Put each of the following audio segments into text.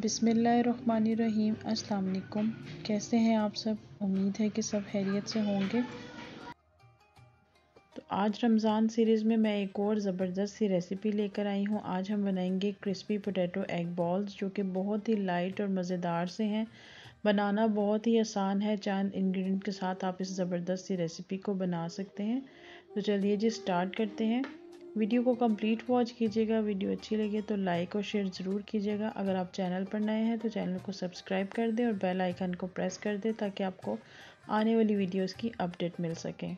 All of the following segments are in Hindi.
बिसमीम अस्सलाम कैसे हैं आप सब उम्मीद है कि सब हैरियत से होंगे तो आज रमज़ान सीरीज़ में मैं एक और ज़बरदस्त सी रेसिपी लेकर आई हूँ आज हम बनाएंगे क्रिस्पी पोटैटो एग बॉल्स जो कि बहुत ही लाइट और मज़ेदार से हैं बनाना बहुत ही आसान है चांद इंग्रेडिएंट के साथ आप इस ज़बरदस्त सी रेसिपी को बना सकते हैं तो चलिए जी स्टार्ट करते हैं वीडियो को कंप्लीट वॉच कीजिएगा वीडियो अच्छी लगे तो लाइक और शेयर ज़रूर कीजिएगा अगर आप चैनल पर नए हैं तो चैनल को सब्सक्राइब कर दें और बेल आइकन को प्रेस कर दें ताकि आपको आने वाली वीडियोस की अपडेट मिल सकें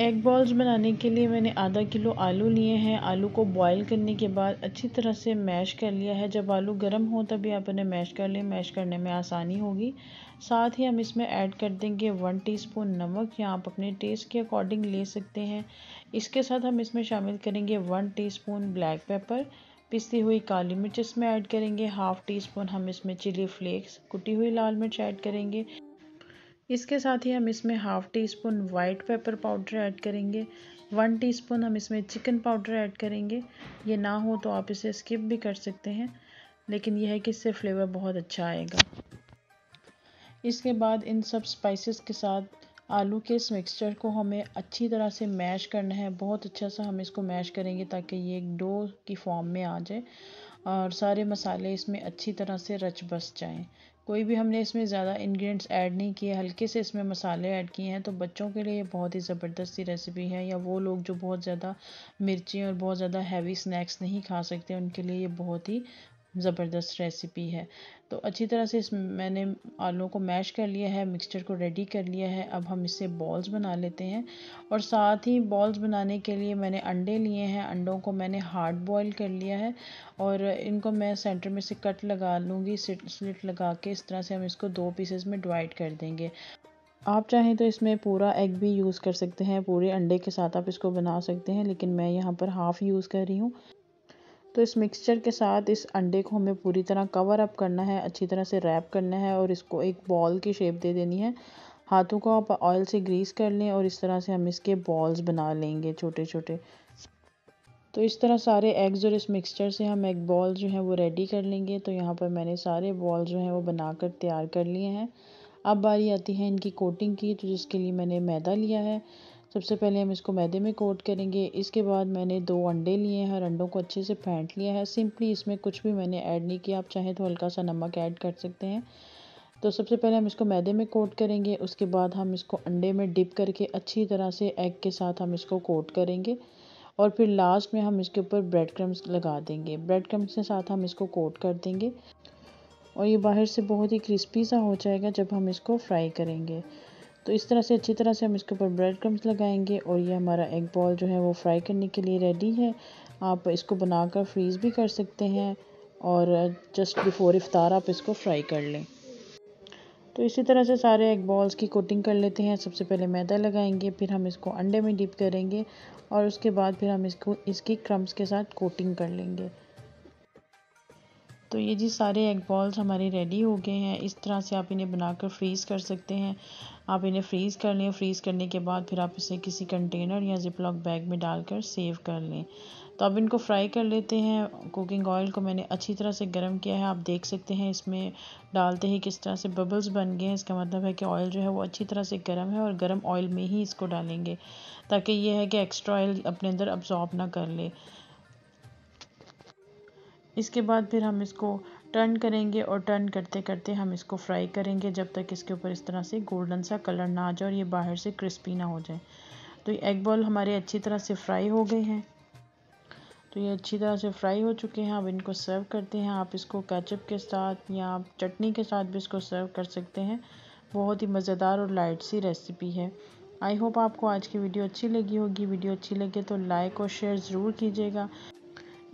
एग बॉल्स बनाने के लिए मैंने आधा किलो आलू लिए हैं आलू को बॉईल करने के बाद अच्छी तरह से मैश कर लिया है जब आलू गर्म हो तभी आप इन्हें मैश कर लें मैश करने में आसानी होगी साथ ही हम इसमें ऐड कर देंगे वन टीस्पून नमक या आप अपने टेस्ट के अकॉर्डिंग ले सकते हैं इसके साथ हम इसमें शामिल करेंगे वन टी ब्लैक पेपर पिसी हुई काली मिर्च इसमें ऐड करेंगे हाफ़ टी स्पून हम इसमें चिली फ्लेक्स कुटी हुई लाल मिर्च ऐड करेंगे इसके साथ ही हम इसमें half teaspoon white pepper powder add करेंगे वन टी स्पून हम इसमें चिकन पाउडर ऐड करेंगे ये ना हो तो आप इसे स्किप भी कर सकते हैं लेकिन यह है कि इससे फ्लेवर बहुत अच्छा आएगा इसके बाद इन सब स्पाइसेस के साथ आलू के इस मिक्सचर को हमें अच्छी तरह से मैश करना है बहुत अच्छा सा हम इसको मैश करेंगे ताकि ये एक डो की फॉर्म में आ जाए और सारे मसाले इसमें अच्छी तरह से रच बस जाएँ कोई भी हमने इसमें ज़्यादा इंग्रेडिएंट्स ऐड नहीं किए हल्के से इसमें मसाले ऐड किए हैं तो बच्चों के लिए ये बहुत ही ज़बरदस्त सी रेसिपी है या वो लोग जो बहुत ज़्यादा मिर्ची और बहुत ज़्यादा हैवी स्नैक्स नहीं खा सकते उनके लिए ये बहुत ही ज़बरदस्त रेसिपी है तो अच्छी तरह से इस मैंने आलू को मैश कर लिया है मिक्सचर को रेडी कर लिया है अब हम इससे बॉल्स बना लेते हैं और साथ ही बॉल्स बनाने के लिए मैंने अंडे लिए हैं अंडों को मैंने हार्ड बॉईल कर लिया है और इनको मैं सेंटर में से कट लगा लूँगी स्लिट लगा के इस तरह से हम इसको दो पीसेस में डिवाइड कर देंगे आप चाहें तो इसमें पूरा एग भी यूज़ कर सकते हैं पूरे अंडे के साथ आप इसको बना सकते हैं लेकिन मैं यहाँ पर हाफ़ यूज़ कर रही हूँ तो इस मिक्सचर के साथ इस अंडे को हमें पूरी तरह कवर अप करना है अच्छी तरह से रैप करना है और इसको एक बॉल की शेप दे देनी है हाथों को आप ऑयल से ग्रीस कर लें और इस तरह से हम इसके बॉल्स बना लेंगे छोटे छोटे तो इस तरह सारे एग्ज़ और इस मिक्सचर से हम एग बॉल जो हैं वो रेडी कर लेंगे तो यहाँ पर मैंने सारे बॉल जो हैं वो बनाकर तैयार कर लिए हैं अब बारी आती है इनकी कोटिंग की तो जिसके लिए मैंने मैदा लिया है सबसे पहले हम इसको मैदे में कोट करेंगे इसके बाद मैंने दो अंडे लिए हैं और अंडों को अच्छे से फेंट लिया है सिंपली इसमें कुछ भी मैंने ऐड नहीं किया आप चाहें तो हल्का सा नमक ऐड कर सकते हैं तो सबसे पहले हम इसको मैदे में कोट करेंगे उसके बाद हम इसको अंडे में डिप करके अच्छी तरह से एग के साथ हम इसको कोट करेंगे और फिर लास्ट में हम इसके ऊपर ब्रेड क्रम्स लगा देंगे ब्रेड क्रम्स के साथ हम इसको कोट कर देंगे और ये बाहर से बहुत ही क्रिस्पी सा हो जाएगा जब हम इसको फ्राई करेंगे तो इस तरह से अच्छी तरह से हम इसके ऊपर ब्रेड क्रम्स लगाएंगे और ये हमारा एग बॉल जो है वो फ्राई करने के लिए रेडी है आप इसको बनाकर फ्रीज़ भी कर सकते हैं और जस्ट बिफोर इफ्तार आप इसको फ्राई कर लें तो इसी तरह से सारे एग बॉल्स की कोटिंग कर लेते हैं सबसे पहले मैदा लगाएंगे फिर हम इसको अंडे में डिप करेंगे और उसके बाद फिर हम इसको इसकी क्रम्स के साथ कोटिंग कर लेंगे तो ये जी सारे एग बॉल्स हमारे रेडी हो गए हैं इस तरह से आप इन्हें बनाकर फ्रीज़ कर सकते हैं आप इन्हें फ्रीज़ कर लें फ्रीज़ करने के बाद फिर आप इसे किसी कंटेनर या जिपलॉक बैग में डालकर सेव कर लें तो अब इनको फ्राई कर लेते हैं कुकिंग ऑयल को मैंने अच्छी तरह से गर्म किया है आप देख सकते हैं इसमें डालते ही किस तरह से बबल्स बन गए हैं इसका मतलब है कि ऑयल जो है वो अच्छी तरह से गर्म है और गर्म ऑयल में ही इसको डालेंगे ताकि ये है कि एक्स्ट्रा ऑयल अपने अंदर अब्जॉर्ब ना कर ले इसके बाद फिर हम इसको टर्न करेंगे और टर्न करते करते हम इसको फ्राई करेंगे जब तक इसके ऊपर इस तरह से गोल्डन सा कलर ना आ जाए और ये बाहर से क्रिस्पी ना हो जाए तो ये एग बॉल हमारे अच्छी तरह से फ्राई हो गए हैं तो ये अच्छी तरह से फ्राई हो चुके हैं अब इनको सर्व करते हैं आप इसको कैचअप के साथ या आप चटनी के साथ भी इसको सर्व कर सकते हैं बहुत ही मज़ेदार और लाइट सी रेसिपी है आई होप आपको आज की वीडियो अच्छी लगी होगी वीडियो अच्छी लगे तो लाइक और शेयर ज़रूर कीजिएगा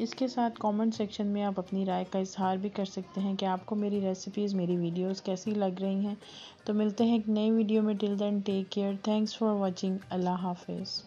इसके साथ कमेंट सेक्शन में आप अपनी राय का इजहार भी कर सकते हैं कि आपको मेरी रेसिपीज़ मेरी वीडियोस कैसी लग रही हैं तो मिलते हैं एक नई वीडियो में till then take care thanks for watching अल्लाह हाफिज़